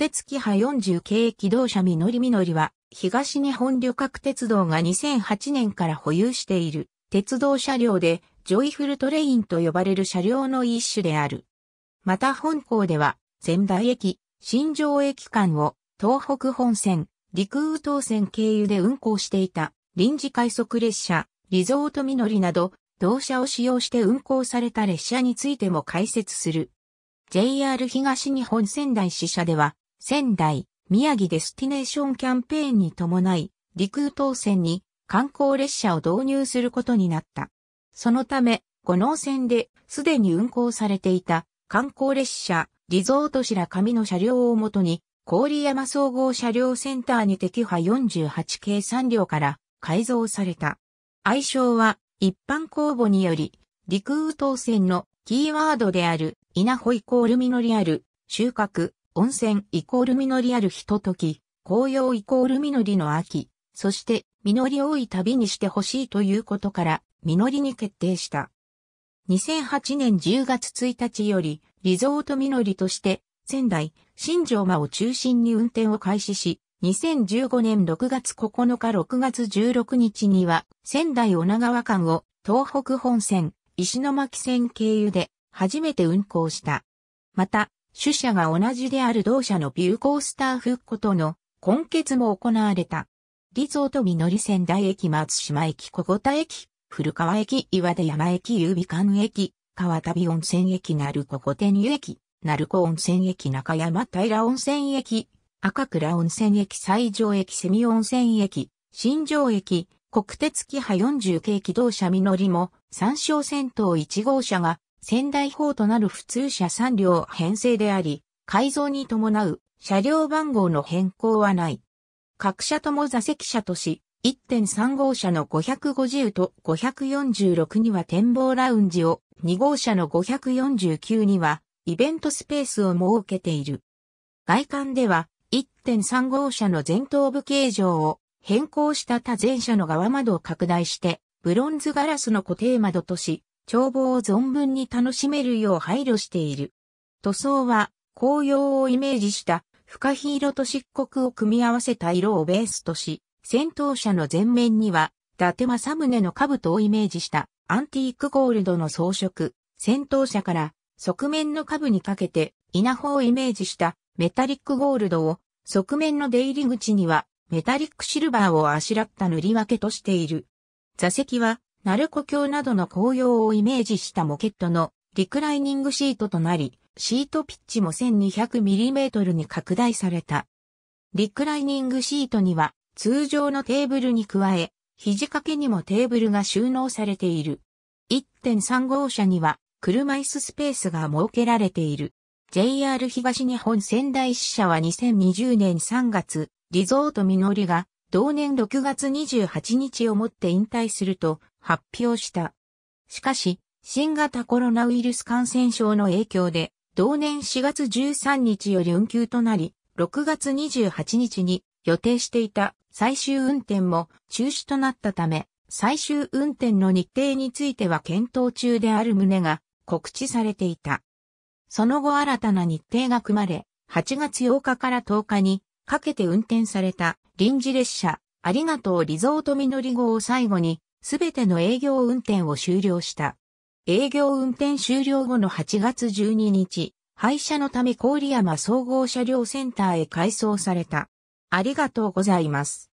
鉄キ派40系機動車みのりみのりは、東日本旅客鉄道が2008年から保有している鉄道車両で、ジョイフルトレインと呼ばれる車両の一種である。また本校では、仙台駅、新城駅間を東北本線、陸羽東線経由で運行していた臨時快速列車、リゾートみのりなど、同社を使用して運行された列車についても解説する。JR 東日本仙台支社では、仙台、宮城デスティネーションキャンペーンに伴い、陸空東線に観光列車を導入することになった。そのため、五能線ですでに運行されていた観光列車、リゾート白紙の車両をもとに、郡山総合車両センターに適派48系3両から改造された。愛称は一般公募により、陸空東線のキーワードである稲穂イコールミノリアル、収穫、温泉イコール実りあるひととき、紅葉イコール実りの秋、そして実り多い旅にしてほしいということから、実りに決定した。2008年10月1日より、リゾート実りとして、仙台、新城間を中心に運転を開始し、2015年6月9日6月16日には、仙台女川間を東北本線、石巻線経由で初めて運行した。また、主者が同じである同社のビューコースター復コとの根結も行われた。リゾート実り仙台駅松島駅小五田駅、古川駅岩手山駅指館駅、川旅温泉駅鳴子御天湯駅、鳴子温泉駅中山平温泉駅、赤倉温泉駅西条駅蝉温泉駅、新城駅、国鉄キハ40系機動車実りも、三小線等1号車が仙台砲となる普通車3両編成であり、改造に伴う車両番号の変更はない。各車とも座席車とし、1.3号車の550と546には展望ラウンジを、2号車の549にはイベントスペースを設けている。外観では1.3号車の前頭部形状を変更した他前車の側窓を拡大して、ブロンズガラスの固定窓とし、眺望を存分に楽しめるよう配慮している。塗装は紅葉をイメージした深カヒ色と漆黒を組み合わせた色をベースとし、戦闘車の前面には、伊達政宗の兜をイメージしたアンティークゴールドの装飾、戦闘車から側面の下部にかけて稲穂をイメージしたメタリックゴールドを、側面の出入り口にはメタリックシルバーをあしらった塗り分けとしている。座席は鳴子橋などの紅葉をイメージしたモケットのリクライニングシートとなり、シートピッチも 1200mm に拡大された。リクライニングシートには通常のテーブルに加え、肘掛けにもテーブルが収納されている。1.3号車には車椅子スペースが設けられている。JR 東日本仙台支社は2020年3月、リゾートみのりが同年6月28日をもって引退すると、発表した。しかし、新型コロナウイルス感染症の影響で、同年4月13日より運休となり、6月28日に予定していた最終運転も中止となったため、最終運転の日程については検討中である旨が告知されていた。その後新たな日程が組まれ、8月8日から10日にかけて運転された臨時列車ありがとうリゾートみのり号を最後にすべての営業運転を終了した。営業運転終了後の8月12日、廃車のため郡山総合車両センターへ改装された。ありがとうございます。